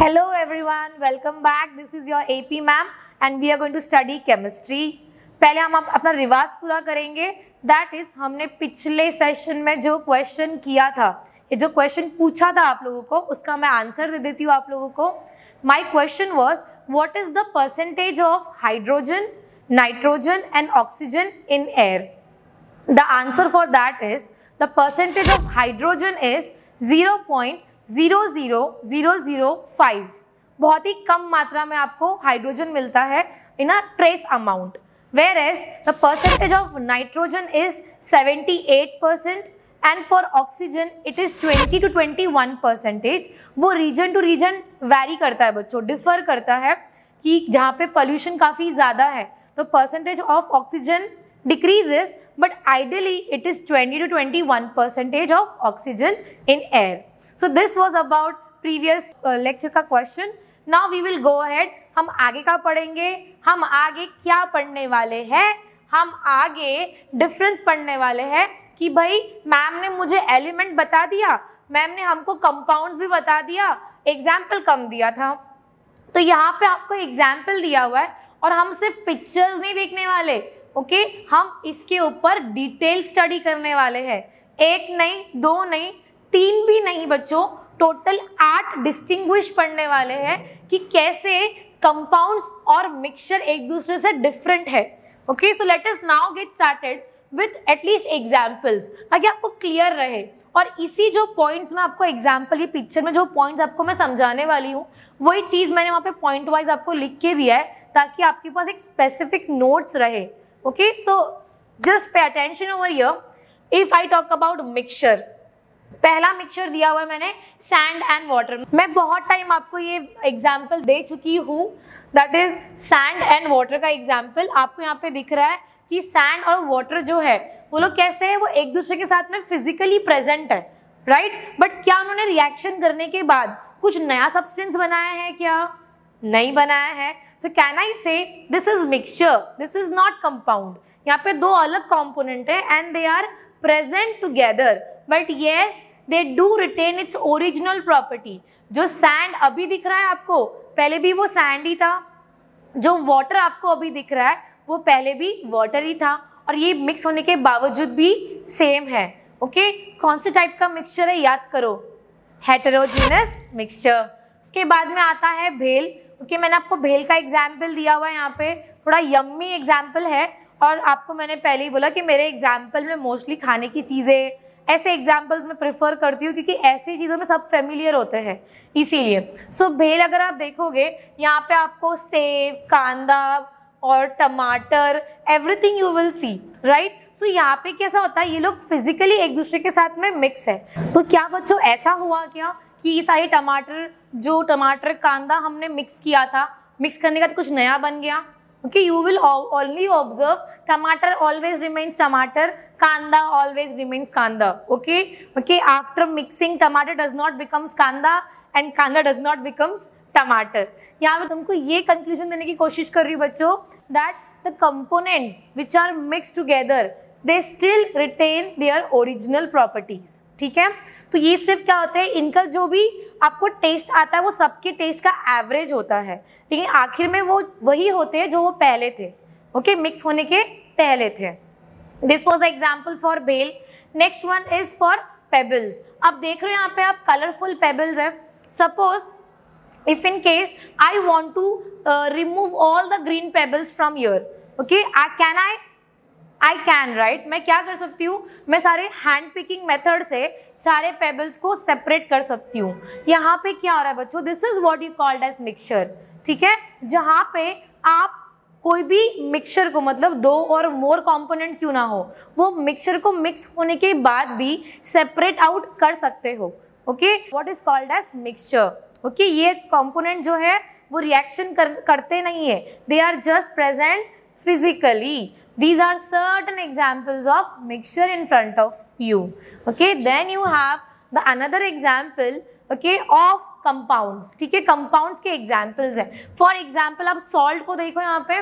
Hello everyone, welcome back. This is your AP ma'am and we are going to study chemistry. पहले हम अपना रिवाज पूरा करेंगे दैट इज हमने पिछले सेशन में जो क्वेश्चन किया था ये जो क्वेश्चन पूछा था आप लोगों को उसका मैं आंसर दे देती हूँ आप लोगों को my question was what is the percentage of hydrogen nitrogen and oxygen in air the answer for that is the percentage of hydrogen is zero point zero zero zero zero five बहुत ही कम मात्रा में आपको hydrogen मिलता है in a trace amount whereas the percentage of nitrogen is 78 percent and for oxygen it is 20 to 21 percentage वो reason to reason very करता है बच्चों डिफर करता है कि जहाँ पे पॉल्यूशन काफ़ी ज़्यादा है तो percentage of oxygen decreases but ideally it is 20 to 21 percentage of oxygen in air so this was about previous lecture का question now we will go ahead हम आगे का पढ़ेंगे हम आगे क्या पढ़ने वाले हैं हम आगे डिफरेंस पढ़ने वाले हैं कि भाई मैम ने मुझे एलिमेंट बता दिया मैम ने हमको कंपाउंड भी बता दिया एग्जाम्पल कम दिया था तो यहाँ पे आपको एग्जाम्पल दिया हुआ है और हम सिर्फ पिक्चर्स नहीं देखने वाले ओके हम इसके ऊपर डिटेल स्टडी करने वाले हैं एक नहीं दो नहीं तीन भी नहीं बच्चों टोटल आठ डिस्टिंग्विश पढ़ने वाले हैं कि कैसे कंपाउंड्स और मिक्सचर एक दूसरे से डिफरेंट है okay so let us now get started with at least examples ताकि आपको क्लियर रहे और इसी जो पॉइंट्स में आपको एग्जाम्पल ये पिक्चर में जो पॉइंट्स आपको मैं समझाने वाली हूँ वही चीज़ मैंने वहाँ पे पॉइंट वाइज आपको लिख के दिया है ताकि आपके पास एक स्पेसिफिक नोट्स रहे okay so just pay attention over here if I talk about mixture पहला मिक्सचर दिया हुआ है मैंने सैंड एंड वाटर मैं बहुत टाइम आपको ये एग्जाम्पल दे चुकी हूँ that is sand and water का एग्जाम्पल आपको यहाँ पे दिख रहा है कि सैंड और वाटर जो है वो लोग कैसे है वो एक दूसरे के साथ में फिजिकली प्रेजेंट है राइट right? बट क्या उन्होंने रिएक्शन करने के बाद कुछ नया सब्सटेंस बनाया है क्या नहीं बनाया है सो can I say this is mixture this is not compound यहाँ पे दो अलग कॉम्पोनेंट है and they are present together but yes they do retain its original property जो सैंड अभी दिख रहा है आपको पहले भी वो सैंड ही था जो वाटर आपको अभी दिख रहा है वो पहले भी वाटर ही था और ये मिक्स होने के बावजूद भी सेम है ओके कौन से टाइप का मिक्सचर है याद करो हेटरोजीनस मिक्सचर उसके बाद में आता है भेल ओके मैंने आपको भेल का एग्जाम्पल दिया हुआ है यहाँ पे थोड़ा यम्मी एग्जाम्पल है और आपको मैंने पहले ही बोला कि मेरे एग्जाम्पल में मोस्टली खाने की चीज़ें ऐसे एग्जाम्पल्स में प्रेफर करती हूँ क्योंकि ऐसी चीज़ों में सब फेमिलियर होते हैं इसीलिए सो so, भेल अगर आप देखोगे यहाँ पे आपको सेब कांदा और टमाटर everything you will see right so यहाँ पे कैसा होता है ये लोग फिजिकली एक दूसरे के साथ में मिक्स है तो क्या बच्चों ऐसा हुआ क्या कि ये सारे टमाटर जो टमाटर कांदा हमने मिक्स किया था मिक्स करने का तो कुछ नया बन गया okay you will only observe टमाटर ऑलवेज रिमेन्स टमाटर कांदा ऑलवेज रिमेन्स कांदा ओके ओके आफ्टर मिक्सिंग टमाटर डज नॉट बिकम्स कांदा एंड कांदा डज नॉट बिकम्स टमाटर यहाँ पे तुमको ये कंक्लूजन देने की कोशिश कर रही हूँ बच्चों that the components which are mix together they still retain their original properties ठीक है तो ये सिर्फ क्या होता है इनका जो भी आपको टेस्ट आता है वो सबके टेस्ट का एवरेज होता है लेकिन आखिर में वो वही होते हैं जो वो पहले थे ओके okay, मिक्स होने के पहले थे this was the example for बेल next one is for pebbles अब देख रहे हो यहाँ पे आप कलरफुल पेबल्स है suppose if in case I want to remove all the green pebbles from your okay I can I I can right मैं क्या कर सकती हूँ मैं सारे हैंड पिकिंग मेथड से सारे पेबल्स को सेपरेट कर सकती हूँ यहाँ पे क्या हो रहा है बच्चों this is what you called as mixture ठीक है जहाँ पे आप कोई भी मिक्सचर को मतलब दो और मोर कंपोनेंट क्यों ना हो वो मिक्सचर को मिक्स होने के बाद भी सेपरेट आउट कर सकते हो okay what is called as mixture okay ये कंपोनेंट जो है वो रिएक्शन कर, करते नहीं है they are just present physically these are certain examples of mixture in front of you okay then you have the another example okay of compounds ठीक है कंपाउंड्स के एग्जाम्पल्स हैं फॉर एग्जाम्पल आप सॉल्ट को देखो यहाँ पे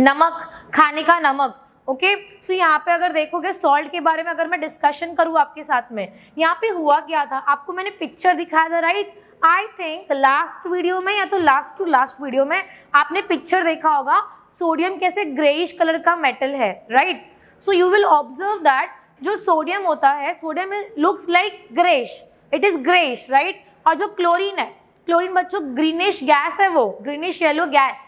नमक खाने का नमक ओके okay? सो so, यहाँ पे अगर देखोगे सॉल्ट के बारे में अगर मैं डिस्कशन करूँ आपके साथ में यहाँ पे हुआ क्या था आपको मैंने पिक्चर दिखाया था right I think last video में या तो लास्ट टू लास्ट वीडियो में आपने पिक्चर देखा होगा सोडियम कैसे ग्रेइश कलर का मेटल है right so you will observe that जो सोडियम होता है sodium looks like greyish it is greyish right और जो क्लोरीन है क्लोरीन बच्चों ग्रीनिश गैस है वो ग्रीनिश येलो गैस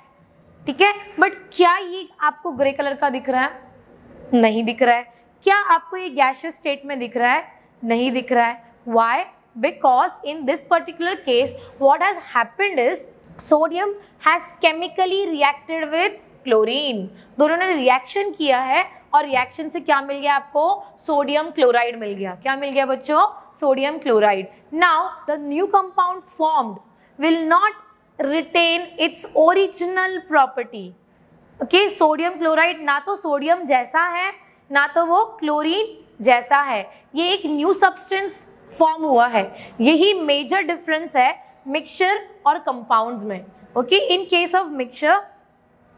ठीक है बट क्या ये आपको ग्रे कलर का दिख रहा है नहीं दिख रहा है क्या आपको ये गैशियस स्टेट में दिख रहा है नहीं दिख रहा है why because in this particular case what has happened is sodium has chemically reacted with chlorine दोनों ने रिएक्शन किया है और रिएक्शन से क्या मिल गया आपको सोडियम क्लोराइड मिल गया क्या मिल गया बच्चों sodium chloride now the new compound formed will not retain its original property okay sodium chloride ना तो सोडियम जैसा है ना तो वो क्लोरीन जैसा है ये एक न्यू सब्सटेंस फॉर्म हुआ है यही मेजर डिफरेंस है मिक्सचर और कंपाउंड्स में okay in case of mixture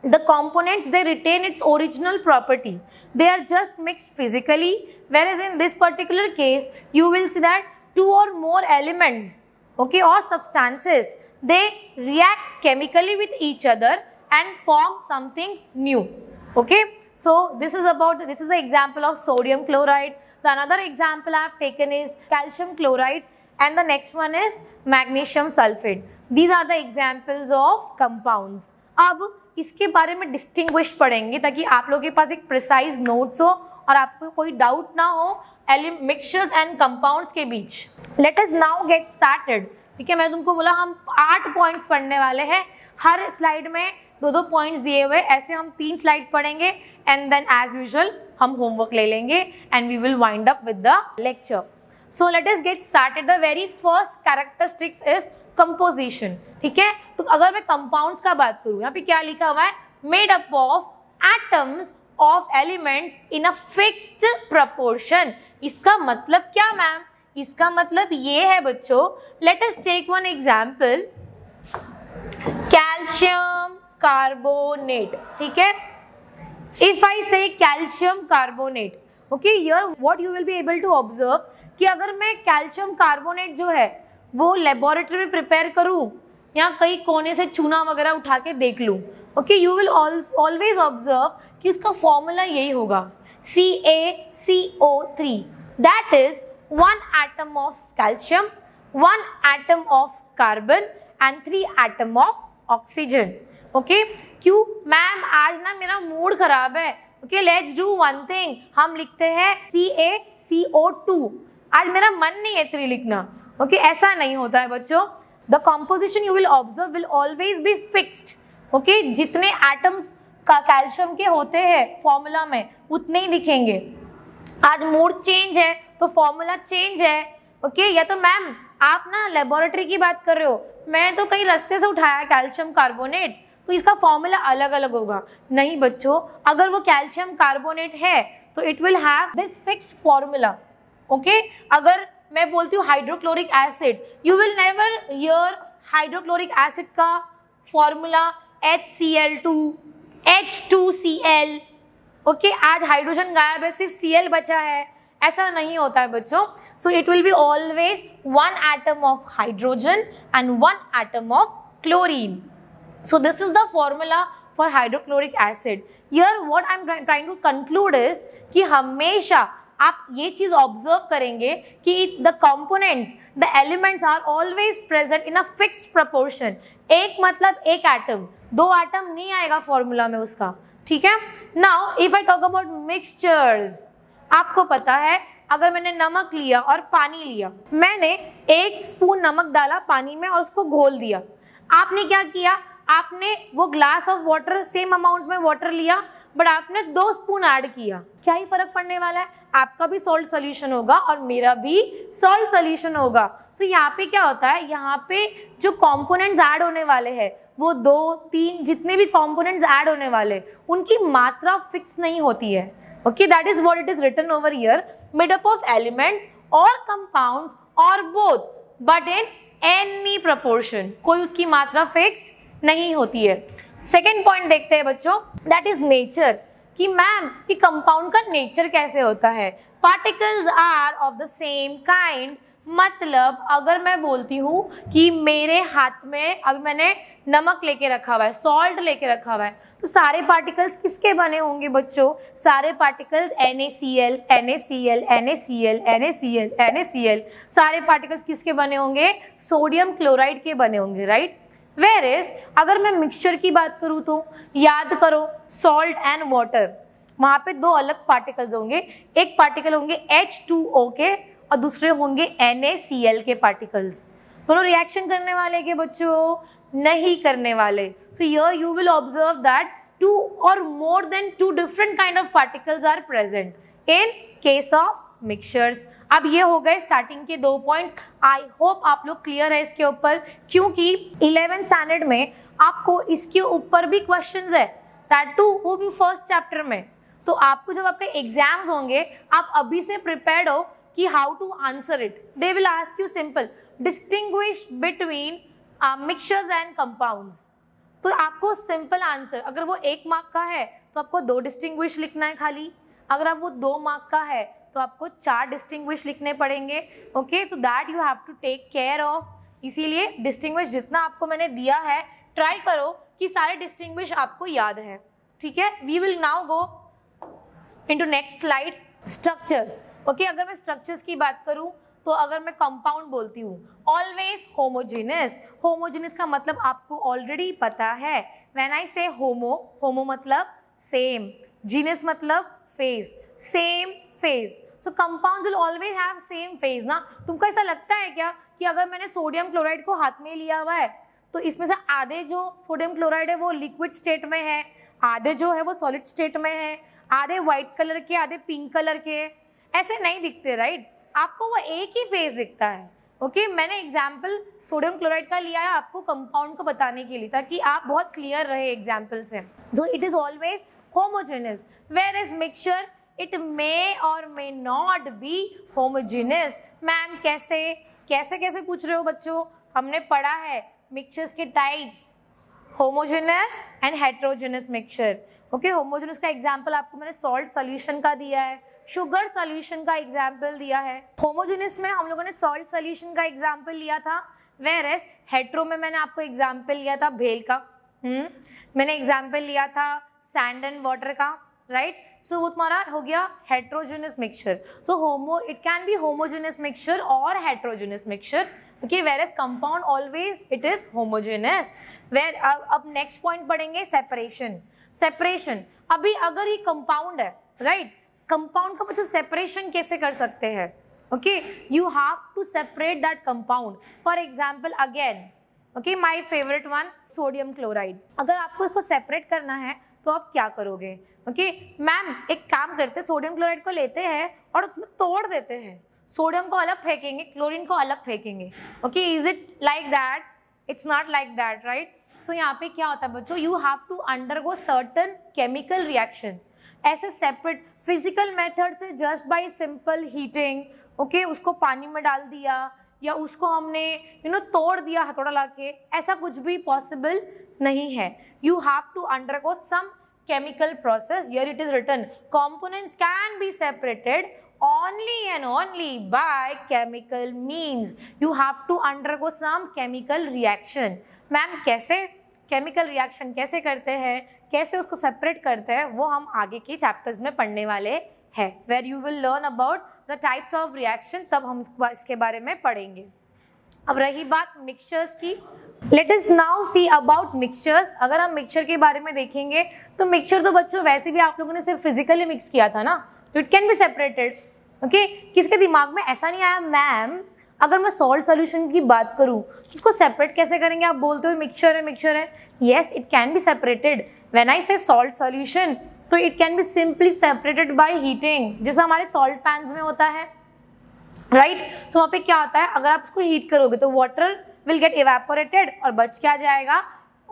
the components they retain its original property they are just mixed physically whereas in this particular case you will see that two or more elements okay or substances they react chemically with each other and form something new okay so this is about this is the example of sodium chloride the another example i have taken is calcium chloride and the next one is magnesium sulfate these are the examples of compounds अब इसके बारे में distinguish पढ़ेंगे ताकि आप लोगों के पास एक प्रिसाइज नोट्स हो और आपको कोई डाउट ना हो एलि मिक्सचर्स एंड कंपाउंड्स के बीच let us now get started ठीक है मैं तुमको बोला हम आठ पॉइंट्स पढ़ने वाले हैं हर स्लाइड में दो दो पॉइंट्स दिए हुए ऐसे हम तीन स्लाइड पढ़ेंगे एंड देन एज यूजल हम होमवर्क ले लेंगे and we will wind up with the lecture so let is get started the very first characteristics is composition ठीक है तो अगर मैं कंपाउंड्स का बात करूं यहाँ पे क्या लिखा हुआ है made up of atoms of elements in a fixed proportion इसका मतलब क्या मैम इसका मतलब ये है बच्चों let us take one example calcium carbonate ठीक है if I say calcium carbonate okay you will be able to observe कि अगर मैं कैल्शियम कार्बोनेट जो है वो लेबोरेटरी में प्रिपेयर करूँ या कई कोने से चूना वगैरह उठा के देख लूँ okay you will always observe कि उसका फॉर्मूला यही होगा C A C O three that is one atom of calcium one atom of carbon and three atom of oxygen okay क्यों मैम आज ना मेरा मूड खराब है okay let's do one thing हम लिखते हैं सी ए सी ओ टू आज मेरा मन नहीं है थ्री लिखना ओके okay? ऐसा नहीं होता है बच्चों the composition you will observe will always be fixed okay जितने एटम्स का कैल्शियम के होते हैं फॉर्मूला में उतने ही दिखेंगे आज मूड चेंज है तो फॉर्मूला चेंज है ओके okay? या तो मैम आप ना लेबोरेटरी की बात कर रहे हो मैं तो कई रास्ते से उठाया कैल्शियम कार्बोनेट तो इसका फॉर्मूला अलग अलग होगा नहीं बच्चों अगर वो कैल्शियम कार्बोनेट है तो it will have this fixed formula okay अगर मैं बोलती हूँ hydrochloric acid you will never hear hydrochloric acid का formula H C L two H two C L okay आज हाइड्रोजन गायब है सिर्फ सी एल बचा है ऐसा नहीं होता है बच्चों so it will be always one atom of hydrogen and one atom of chlorine this is the formula for hydrochloric acid here what I am trying to conclude is कि हमेशा आप ये चीज ऑब्जर्व करेंगे कि the components the elements are always present in a fix proportion एक मतलब एक एटम दो एटम नहीं आएगा फॉर्मूला में उसका ठीक है now if I talk about mixtures आपको पता है अगर मैंने नमक लिया और पानी लिया मैंने एक स्पून नमक डाला पानी में और उसको घोल दिया आपने क्या किया आपने वो glass of water same amount में वाटर लिया बट आपने दो स्पून ऐड किया क्या ही फर्क पड़ने वाला है आपका भी सोल्ट सोल्यूशन होगा और मेरा भी सोल्ट सोल्यूशन होगा सो so, यहाँ पे क्या होता है यहाँ पे जो कॉम्पोनेंट्स ऐड होने वाले हैं वो दो तीन जितने भी कॉम्पोनेंट्स ऐड होने वाले उनकी मात्रा फिक्स नहीं होती है okay that is what it is return over year made up of elements और कंपाउंड और both but in any proportion कोई उसकी मात्रा फिक्स नहीं होती है सेकेंड पॉइंट देखते हैं बच्चों दैट इज नेचर कि मैम ये कंपाउंड का नेचर कैसे होता है particles are of the same kind मतलब अगर मैं बोलती हूँ कि मेरे हाथ में अभी मैंने नमक लेके रखा हुआ है सॉल्ट लेके रखा हुआ है तो सारे पार्टिकल्स किसके बने होंगे बच्चों सारे particles N A C L N A C L N A C L N A C L N A C L सारे पार्टिकल्स किसके बने होंगे सोडियम क्लोराइड के बने होंगे राइट वेर इज अगर मैं मिक्सचर की बात करूँ तो याद करो सॉल्ट एंड वाटर वहाँ पे दो अलग पार्टिकल्स होंगे एक पार्टिकल होंगे एच टू ओ के और दूसरे होंगे एन ए सी एल के पार्टिकल्स दोनों रिएक्शन करने वाले के बच्चों नहीं करने वाले so yeah you will observe that two और more than two different kind of particles are present in case of mixtures अब ये हो गए स्टार्टिंग के दो पॉइंट्स आई होप आप लोग क्लियर है इसके ऊपर क्योंकि इलेवेंथ स्टैंडर्ड में आपको इसके ऊपर भी क्वेश्चंस है दैट टू वो भी फर्स्ट चैप्टर में तो आपको जब आपके एग्जाम्स होंगे आप अभी से प्रिपेयर हो कि how to answer it they will ask you simple distinguish between mixtures and compounds तो आपको सिंपल आंसर अगर वो एक मार्क का है तो आपको दो डिस्टिंग्विश लिखना है खाली अगर आप वो दो मार्क का है तो आपको चार डिस्टिंग लिखने पड़ेंगे ओके तो that you have to take care of इसीलिए डिस्टिंग जितना आपको मैंने दिया है ट्राई करो कि सारे डिस्टिंग आपको याद है ठीक है we will now go to next slide structures okay अगर मैं स्ट्रक्चर्स की बात करूं तो अगर मैं कंपाउंड बोलती हूँ ऑलवेज होमोजेनस होमोजिनस का मतलब आपको ऑलरेडी पता है वेन आई से होमो होमो मतलब सेम जीनस मतलब face same phase so compound will always have same phase ना तुमको ऐसा लगता है क्या कि अगर मैंने सोडियम क्लोराइड को हाथ में लिया हुआ है तो इसमें से आधे जो सोडियम क्लोराइड है वो लिक्विड स्टेट में है आधे जो है वो सॉलिड स्टेट में है आधे व्हाइट कलर के आधे पिंक कलर के ऐसे नहीं दिखते राइट आपको वो एक ही फेज दिखता है ओके okay, मैंने एग्जाम्पल सोडियम क्लोराइड का लिया है आपको कंपाउंड को बताने के लिए ताकि आप बहुत क्लियर रहे एग्जाम्पल से जो it is always homogeneous where is mixture it may और may not be homogeneous ma'am कैसे कैसे कैसे पूछ रहे हो बच्चों हमने पढ़ा है मिक्सचर्स के types homogeneous and heterogeneous mixture okay homogeneous का एग्जाम्पल आपको मैंने सॉल्ट सोल्यूशन का दिया है शुगर सोल्यूशन का एग्जाम्पल दिया है होमोजेनस में हम लोगों ने सॉल्ट सोल्यूशन का एग्जाम्पल लिया था वेर एस हेट्रो में मैंने आपको एग्जाम्पल लिया था भेल का हम्म मैंने एग्जाम्पल लिया था सैंड एंड वाटर का राइट right? सो so, वो तुम्हारा हो गया heterogeneous mixture so homo it can be homogeneous mixture और heterogeneous mixture okay whereas compound always it is homogeneous where अब नेक्स्ट पॉइंट पढ़ेंगे सेपरेशन सेपरेशन अभी अगर ये कंपाउंड है राइट right? कंपाउंड का बच्चों मतलब सेपरेशन कैसे कर सकते हैं okay you have to separate that compound for example again okay my favourite one sodium chloride अगर आपको इसको सेपरेट करना है तो आप क्या करोगे ओके मैम एक काम करते सोडियम क्लोराइड को लेते हैं और उसमें तोड़ देते हैं सोडियम को अलग फेंकेंगे क्लोरीन को अलग फेंकेंगे okay is it like that it's not like that right so यहाँ पे क्या होता है बच्चों you have to undergo certain chemical reaction ऐसे सेपरेट फिजिकल मेथड से just by simple heating okay उसको पानी में डाल दिया या उसको हमने यू नो तोड़ दिया हथौड़ा ला के ऐसा कुछ भी पॉसिबल नहीं है you have to undergo some chemical process here it is written components can be separated only and only by chemical means you have to undergo some chemical reaction ma'am कैसे केमिकल रिएक्शन कैसे करते हैं कैसे उसको separate करते हैं वो हम आगे के चैप्टर्स में पढ़ने वाले हैं where you will learn about the types of reaction तब हम इसके बारे में पढ़ेंगे अब रही बात मिक्सचर्स की let is now see about mixtures अगर हम मिक्सचर के बारे में देखेंगे तो मिक्सचर तो बच्चों वैसे भी आप लोगों ने सिर्फ फिजिकली मिक्स किया था ना तो it can be separated okay किसके दिमाग में ऐसा नहीं आया मैम अगर मैं सॉल्ट सोल्यूशन की बात करूं तो उसको सेपरेट कैसे करेंगे आप बोलते हो मिक्सचर है मिक्सचर है yes it can be separated when I say salt solution तो it can be simply separated by heating जैसे हमारे सॉल्ट पैन में होता है राइट right? तो so, वहाँ पे क्या होता है अगर आप इसको हीट करोगे तो वाटर विल गेट इवेपोरेटेड और बच क्या जाएगा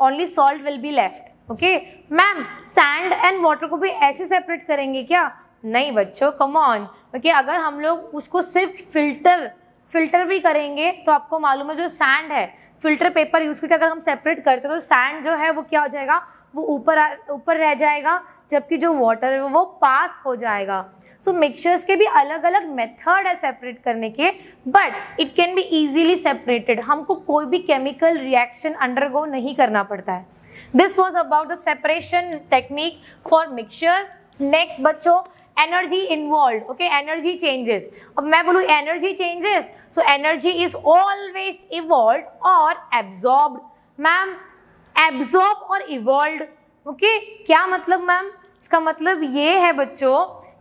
only salt will be left okay ma'am sand and water को भी ऐसे सेपरेट करेंगे क्या नहीं बच्चों कम ऑन ओके अगर हम लोग उसको सिर्फ फिल्टर फिल्टर भी करेंगे तो आपको मालूम है जो सैंड है फिल्टर पेपर यूज़ करके अगर हम सेपरेट करते हैं तो सैंड जो है वो क्या हो जाएगा वो ऊपर ऊपर रह जाएगा जबकि जो वाटर है वो पास हो जाएगा सो so, मिक्सचर्स के भी अलग अलग मेथड है सेपरेट करने के but it can be easily separated हमको कोई भी केमिकल रिएक्शन अंडरगो नहीं करना पड़ता है this was about the separation technique for mixtures next बच्चों energy involve okay energy changes अब मैं बोलूँ energy changes so energy is always evolve और एब्जॉर्ब मैम एब्जॉर्ब और इवॉल्व ओके क्या मतलब मैम इसका मतलब ये है बच्चों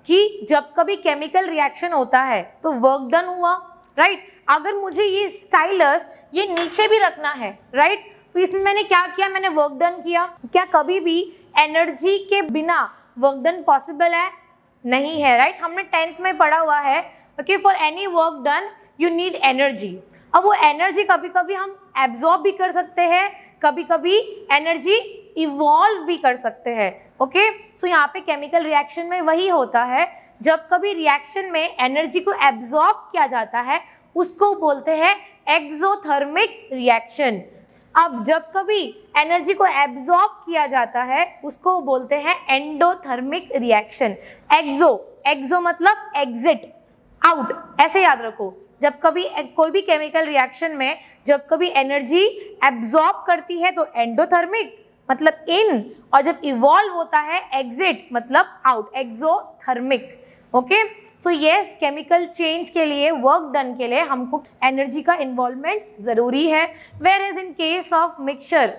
कि जब कभी केमिकल रिएक्शन होता है तो वर्क डन हुआ राइट right? अगर मुझे ये स्टाइलस ये नीचे भी रखना है राइट right? तो इसमें मैंने क्या किया मैंने वर्क डन किया क्या कभी भी एनर्जी के बिना वर्क डन पॉसिबल है नहीं है राइट right? हमने टेंथ में पढ़ा हुआ है okay for any work done you need energy अब वो एनर्जी कभी कभी हम एब्जॉर्ब भी कर सकते हैं कभी कभी एनर्जी इवॉल्व भी कर सकते हैं ओके सो यहाँ पे केमिकल रिएक्शन में वही होता है जब कभी रिएक्शन में एनर्जी को एब्जॉर्ब किया जाता है उसको बोलते हैं एक्सोथर्मिक रिएक्शन अब जब कभी एनर्जी को एब्जॉर्ब किया जाता है उसको बोलते हैं एंडोथर्मिक रिएक्शन एक्सो एक्सो मतलब एग्जिट आउट ऐसे याद रखो जब कभी कोई भी केमिकल रिएक्शन में जब कभी एनर्जी एब्जॉर्ब करती है तो एंडोथर्मिक मतलब इन और जब इवॉल्व होता है एग्जिट मतलब out exothermic okay so yes chemical change के लिए वर्क डन के लिए हमको एनर्जी का इन्वॉल्वमेंट ज़रूरी है where is in case of mixture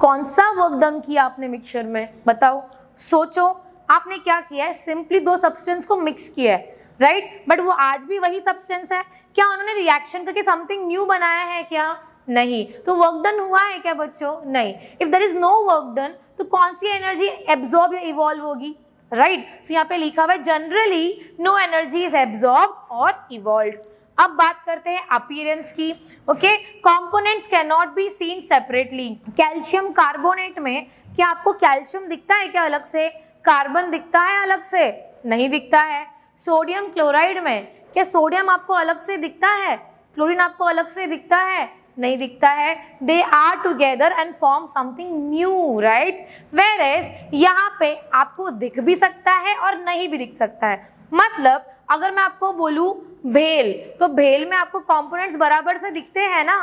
कौन सा वर्क डन किया आपने मिक्सचर में बताओ सोचो आपने क्या किया है सिंपली दो सब्सटेंस को मिक्स किया है राइट right? बट वो आज भी वही सब्सटेंस है क्या उन्होंने रिएक्शन करके समथिंग न्यू बनाया है क्या नहीं तो वर्क डन हुआ है क्या बच्चों नहीं if there is no work done तो कौन सी एनर्जी एब्जॉर्ब या इवॉल्व होगी राइट right? सो so, यहाँ पे लिखा हुआ है generally no energy is absorb और इवॉल्व अब बात करते हैं अपीयरेंस की okay components can not be seen separately calcium carbonate में क्या आपको कैल्शियम दिखता है क्या अलग से कार्बन दिखता है अलग से नहीं दिखता है सोडियम क्लोराइड में क्या सोडियम आपको अलग से दिखता है क्लोरीन आपको अलग से दिखता है नहीं दिखता है they are together and form something new right whereas यहाँ पे आपको दिख भी सकता है और नहीं भी दिख सकता है मतलब अगर मैं आपको बोलूँ भेल तो भेल में आपको कॉम्पोनेंट्स बराबर से दिखते हैं ना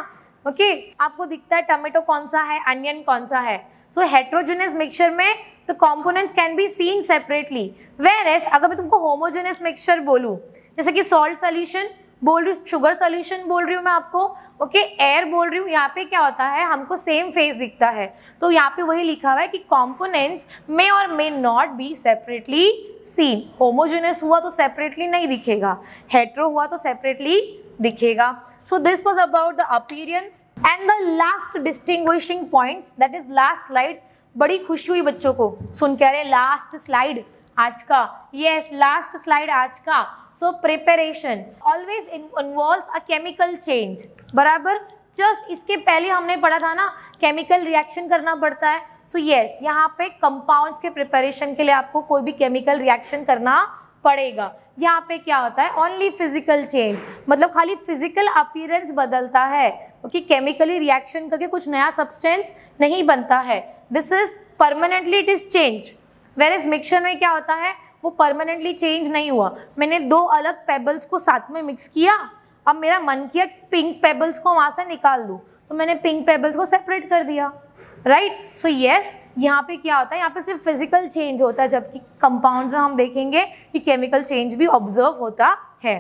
ओके okay? आपको दिखता है टमेटो कौन सा है अनियन कौन सा है सो हेट्रोजेनियस मिक्सचर में तो components can be seen separately whereas अगर मैं तुमको होमोजेनियस मिक्सचर बोलूँ जैसे कि सॉल्ट सोल्यूशन बोल रही शुगर सोल्यूशन बोल रही हूँ मैं आपको ओके okay, एयर बोल रही हूँ यहाँ पे क्या होता है हमको सेम फेस दिखता है तो यहाँ पे वही लिखा हुआ है कि कॉम्पोनेंट्स मे और may not be separately seen homogeneous हुआ तो सेपरेटली नहीं दिखेगा हेट्रो हुआ तो सेपरेटली दिखेगा so this was about the appearance and the last distinguishing point that is last slide बड़ी खुशी हुई बच्चों को सुन कह रहे लास्ट स्लाइड आज का यस लास्ट स्लाइड आज का so preparation always involve a chemical change बराबर जस्ट इसके पहले हमने पढ़ा था ना केमिकल रिएक्शन करना पड़ता है सो so यस yes, यहाँ पे कंपाउंड्स के प्रिपरेशन के लिए आपको कोई भी केमिकल रिएक्शन करना पड़ेगा यहाँ पे क्या होता है ओनली फिजिकल चेंज मतलब खाली फिजिकल अपीयरेंस बदलता है ओके केमिकली रिएक्शन करके कुछ नया सब्सटेंस नहीं बनता है this is permanently it is change where is mixer में क्या होता है वो परमानेंटली चेंज नहीं हुआ मैंने दो अलग पेबल्स को साथ में मिक्स किया अब मेरा मन किया कि पिंक पेबल्स को वहाँ से निकाल दूँ तो मैंने पिंक पेबल्स को सेपरेट कर दिया राइट सो यस यहाँ पे क्या होता है यहाँ पे सिर्फ फिजिकल चेंज होता है जबकि कंपाउंड में हम देखेंगे कि केमिकल चेंज भी ऑब्जर्व होता है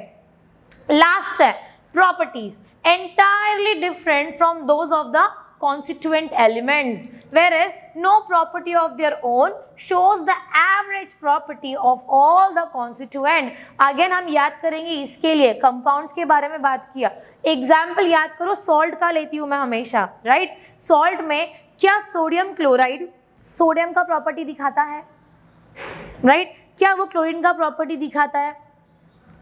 लास्ट है properties entirely different from those of the constituent elements where is no property of their own shows the average property of all the constituent again हम याद करेंगे इसके लिए कंपाउंड के बारे में बात किया एग्जाम्पल याद करो सॉल्ट का लेती हूँ मैं हमेशा राइट right? सॉल्ट में क्या सोडियम क्लोराइड सोडियम का प्रॉपर्टी दिखाता है राइट right? क्या वो क्लोरीन का प्रॉपर्टी दिखाता है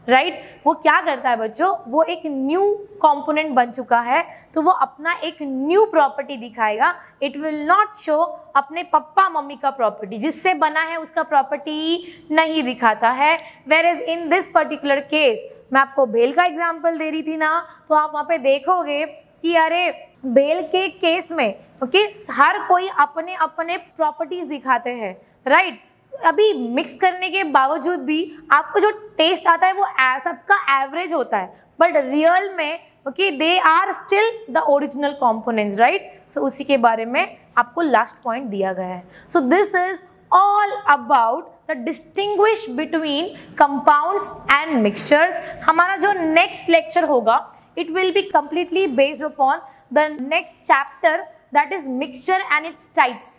राइट right? वो क्या करता है बच्चों वो एक न्यू कंपोनेंट बन चुका है तो वो अपना एक न्यू प्रॉपर्टी दिखाएगा इट विल नॉट शो अपने पप्पा मम्मी का प्रॉपर्टी जिससे बना है उसका प्रॉपर्टी नहीं दिखाता है where is in this particular case मैं आपको भेल का एग्जाम्पल दे रही थी ना तो आप वहाँ पे देखोगे कि अरे बेल के केस में ओके okay, हर कोई अपने अपने प्रॉपर्टीज दिखाते हैं राइट right? अभी मिक्स करने के बावजूद भी आपको जो टेस्ट आता है वो सबका एवरेज होता है बट रियल में okay they are still the original component right so उसी के बारे में आपको लास्ट पॉइंट दिया गया है so this is all about the distinguish between compounds and mixtures हमारा जो नेक्स्ट लेक्चर होगा it will be completely based upon the next chapter that is mixture and its types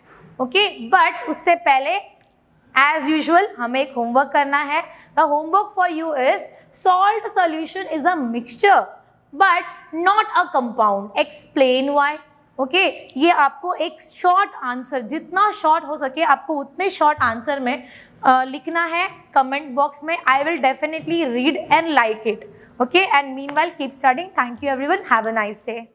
okay but usse pehle as usual hame ek homework karna hai the homework for you is salt solution is a mixture but not a compound explain why okay okay, ये आपको एक short answer जितना short हो सके आपको उतने short answer में लिखना है कमेंट बॉक्स में I will definitely read and like it okay and mean well keep starting thank you everyone have a nice day